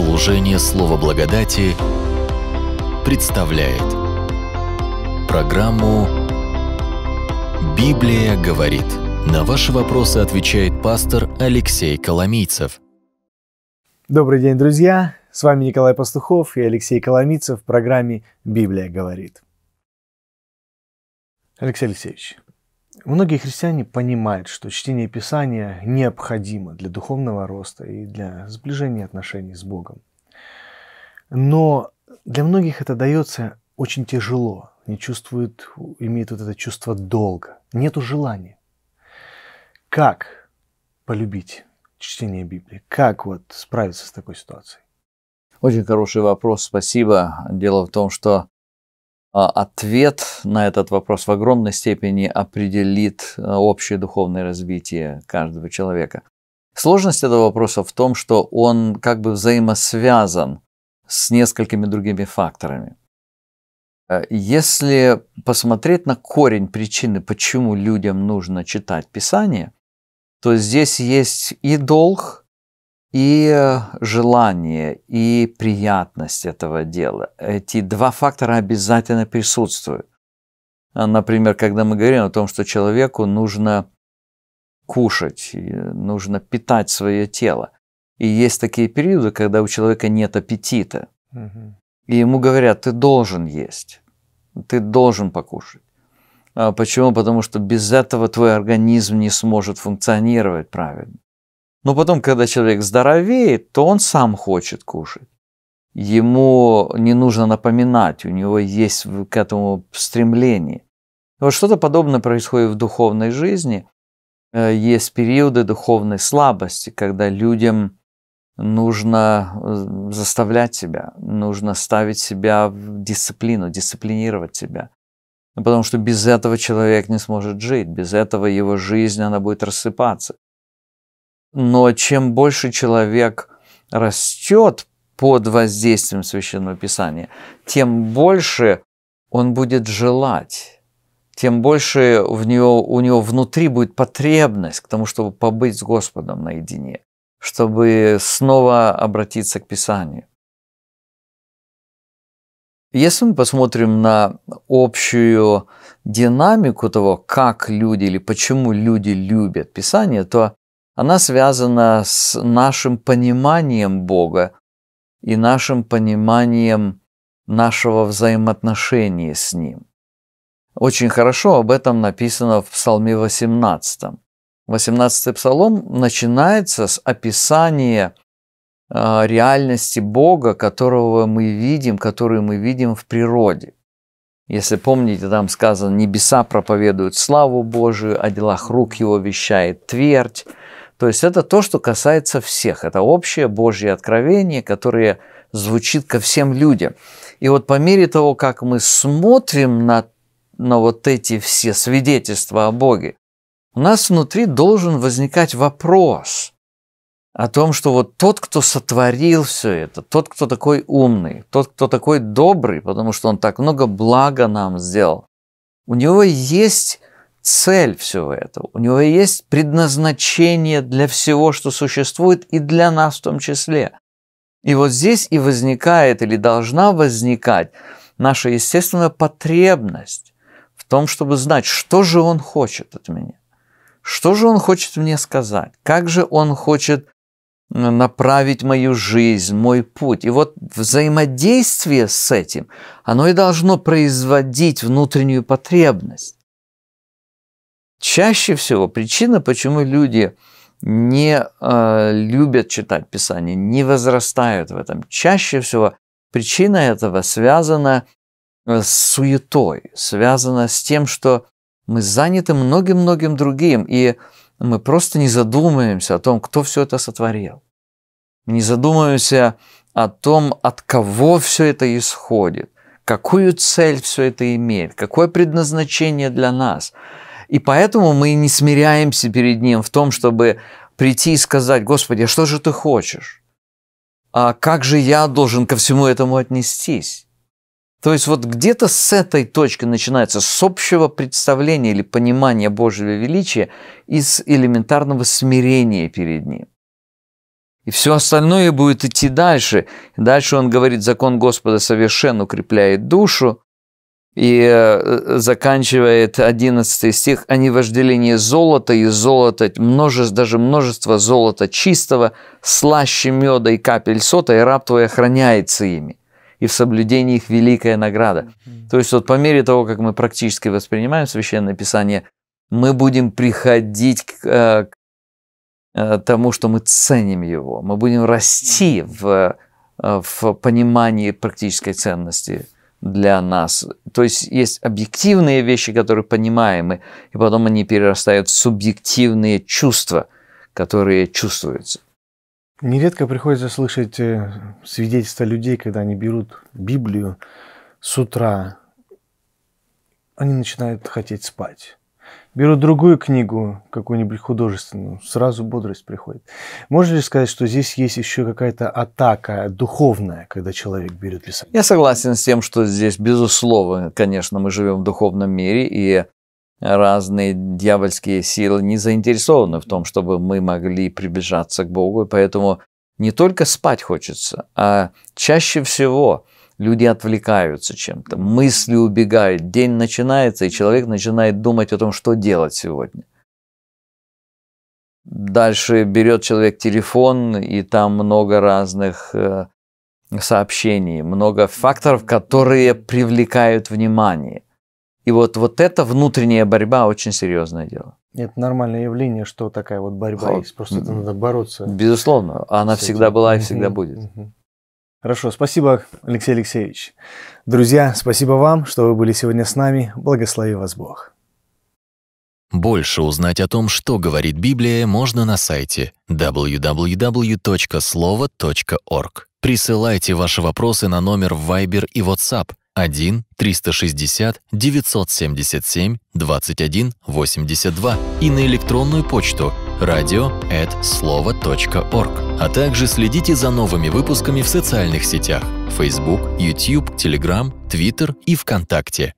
Служение Слова Благодати представляет программу «Библия говорит». На ваши вопросы отвечает пастор Алексей Коломийцев. Добрый день, друзья! С вами Николай Пастухов и Алексей Коломийцев в программе «Библия говорит». Алексей Алексеевич, Многие христиане понимают, что чтение Писания необходимо для духовного роста и для сближения отношений с Богом. Но для многих это дается очень тяжело, не чувствует, имеет вот это чувство долга, нету желания. Как полюбить чтение Библии? Как вот справиться с такой ситуацией? Очень хороший вопрос, спасибо. Дело в том, что а, ответ на этот вопрос в огромной степени определит э, общее духовное развитие каждого человека. Сложность этого вопроса в том, что он как бы взаимосвязан с несколькими другими факторами. Э, если посмотреть на корень причины, почему людям нужно читать Писание, то здесь есть и долг, и э, желание, и приятность этого дела. Эти два фактора обязательно присутствуют. А, например, когда мы говорим о том, что человеку нужно кушать, нужно питать свое тело. И есть такие периоды, когда у человека нет аппетита. Угу. И ему говорят, ты должен есть, ты должен покушать. А почему? Потому что без этого твой организм не сможет функционировать правильно. Но потом, когда человек здоровеет, то он сам хочет кушать. Ему не нужно напоминать, у него есть к этому стремление. Вот что-то подобное происходит в духовной жизни. Э, есть периоды духовной слабости, когда людям нужно э, заставлять себя, нужно ставить себя в дисциплину, дисциплинировать себя. Потому что без этого человек не сможет жить, без этого его жизнь, она будет рассыпаться. Но чем больше человек растет под воздействием священного писания, тем больше он будет желать, тем больше в него, у него внутри будет потребность к тому, чтобы побыть с Господом наедине, чтобы снова обратиться к Писанию. Если мы посмотрим на общую динамику того, как люди или почему люди любят Писание, то она связана с нашим пониманием Бога и нашим пониманием нашего взаимоотношения с Ним. Очень хорошо об этом написано в Псалме 18. 18 Псалом начинается с описания э, реальности Бога, которого мы видим, которую мы видим в природе. Если помните, там сказано, небеса проповедуют славу Божию, о делах рук его вещает твердь, то есть это то, что касается всех. Это общее Божье откровение, которое звучит ко всем людям. И вот по мере того, как мы смотрим на, на вот эти все свидетельства о Боге, у нас внутри должен возникать вопрос о том, что вот тот, кто сотворил все это, тот, кто такой умный, тот, кто такой добрый, потому что он так много блага нам сделал, у него есть цель всего этого, у него есть предназначение для всего, что существует, и для нас в том числе. И вот здесь и возникает или должна возникать наша естественная потребность в том, чтобы знать, что же он хочет от меня, что же он хочет мне сказать, как же он хочет э, направить мою жизнь, мой путь. И вот взаимодействие с этим, оно и должно производить внутреннюю потребность. Чаще всего причина, почему люди не э, любят читать Писание, не возрастают в этом. Чаще всего причина этого связана э, с суетой, связана с тем, что мы заняты многим-многим другим, и мы просто не задумываемся о том, кто все это сотворил. Не задумываемся о том, от кого все это исходит, какую цель все это имеет, какое предназначение для нас – и поэтому мы не смиряемся перед Ним в том, чтобы прийти и сказать, Господи, а что же ты хочешь? А как же я должен ко всему этому отнестись? То есть вот где-то с этой точки начинается, с общего представления или понимания Божьего величия, из элементарного смирения перед Ним. И все остальное будет идти дальше. Дальше он говорит, закон Господа совершенно укрепляет душу. И э, заканчивает 11 стих, «Они вожделение золота и золота, множество, даже множество золота чистого, слаще меда и капель сота, и раб твой охраняется ими, и в соблюдении их великая награда». Mm-hmm. То есть вот по мере того, как мы практически воспринимаем Священное Писание, мы будем приходить к, э, к э, тому, что мы ценим его, мы будем расти в, в понимании практической ценности – для нас. То есть есть объективные вещи, которые понимаемы, и потом они перерастают в субъективные чувства, которые чувствуются. Нередко приходится слышать э, свидетельства людей, когда они берут Библию с утра, они начинают хотеть спать. Беру другую книгу, какую-нибудь художественную, сразу бодрость приходит. Можно ли сказать, что здесь есть еще какая-то атака духовная, когда человек берет писание? Я согласен с тем, что здесь, безусловно, конечно, мы живем в духовном мире, и разные дьявольские силы не заинтересованы в том, чтобы мы могли приближаться к Богу, и поэтому не только спать хочется, а чаще всего люди отвлекаются чем-то, мысли убегают, день начинается, и человек начинает думать о том, что делать сегодня. Дальше берет человек телефон, и там много разных э, сообщений, много факторов, которые привлекают внимание. И вот, вот эта внутренняя борьба очень серьезное дело. Это нормальное явление, что такая вот борьба вот. есть. Просто это м-м. надо бороться. Безусловно, она всегда была и всегда будет. Хорошо, спасибо, Алексей Алексеевич. Друзья, спасибо вам, что вы были сегодня с нами. Благослови вас Бог. Больше узнать о том, что говорит Библия, можно на сайте www.slovo.org. Присылайте ваши вопросы на номер в Viber и WhatsApp 1 360 977 21 82 и на электронную почту радио слово.орг. А также следите за новыми выпусками в социальных сетях Facebook, YouTube, Telegram, Twitter и ВКонтакте.